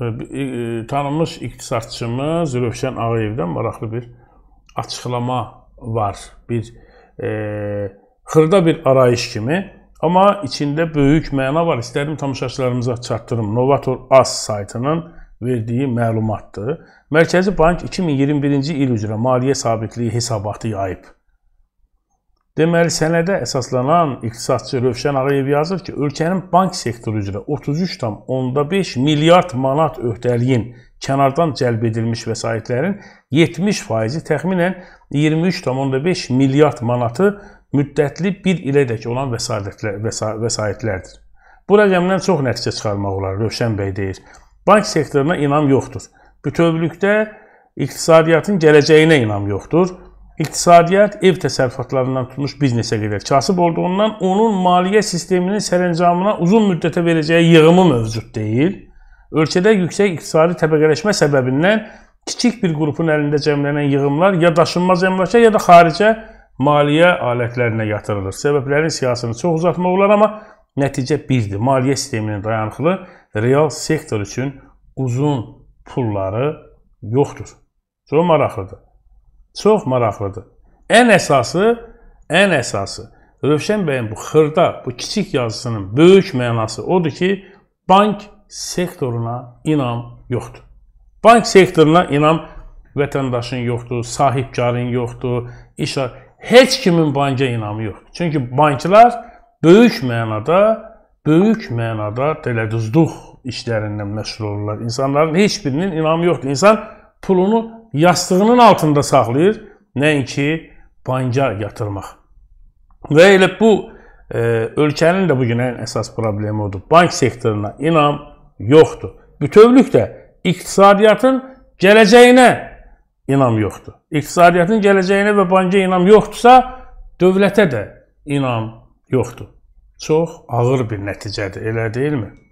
E, tanınmış iqtisadçımız Rövşən Ağayevdən maraqlı bir açıqlama var. Bir e, xırda bir arayış kimi, amma içində böyük məna var. İstərdim tamaşaçılarımıza çatdırım. Novator AS saytının verdiyi məlumatdır. Mərkəzi Bank 2021-ci il üzrə maliyyə sabitliyi hesabatı yayıb. Deməli, sənədə əsaslanan iqtisadçı Rövşən Ağayev yazır ki, ölkənin bank sektoru üzrə 33,5 milyard manat öhdəliyin kənardan cəlb edilmiş vəsaitlərin 70%-i təxminən 23,5 milyard manatı müddətli 1 ilədək olan vəsaitlər, vəsa, vəsaitlərdir. Bu rəqəmdən çox nəticə çıxarmaq olar, Rövşən bəy deyir. Bank sektoruna inam yoxdur. Bütövlükdə iqtisadiyyatın gələcəyinə inam yoxdur. İqtisadiyyat ev təsərrüfatlarından tutmuş biznesə qədər kasıb olduğundan onun maliyyə sisteminin sərəncamına uzun müddətə verəcəyi yığımı mövcud deyil. Ölkədə yüksək iqtisadi təbəqələşmə səbəbindən kiçik bir qrupun əlində cəmlənən yığımlar ya daşınmaz əmlaka ya da xaricə maliyyə alətlərinə yatırılır. Səbəblərin siyasını çox uzatmaq olar, amma nəticə birdir. Maliyyə sisteminin dayanıqlı real sektor üçün uzun pulları yoxdur. Çox maraqlıdır. Çox maraqlıdır. Ən əsası, ən əsası Rövşən bəyin bu xırda, bu kiçik yazısının böyük mənası odur ki, bank sektoruna inam yoxdur. Bank sektoruna inam vətəndaşın yoxdur, sahibkarın yoxdur, iş heç kimin banka inamı yoxdur. Çünki banklar böyük mənada, böyük mənada dələduzluq işlərindən məşğul olurlar. İnsanların heç birinin inamı yoxdur. İnsan pulunu yastığının altında saxlayır, nəinki banca yatırmaq. Və elə bu e, ölkənin də bu gün ən əsas problemi odur. Bank sektoruna inam yoxdur. Bütövlükdə də iqtisadiyyatın gələcəyinə inam yoxdur. İqtisadiyyatın gələcəyinə və banka inam yoxdursa, dövlətə də inam yoxdur. Çox ağır bir nəticədir, elə deyilmi?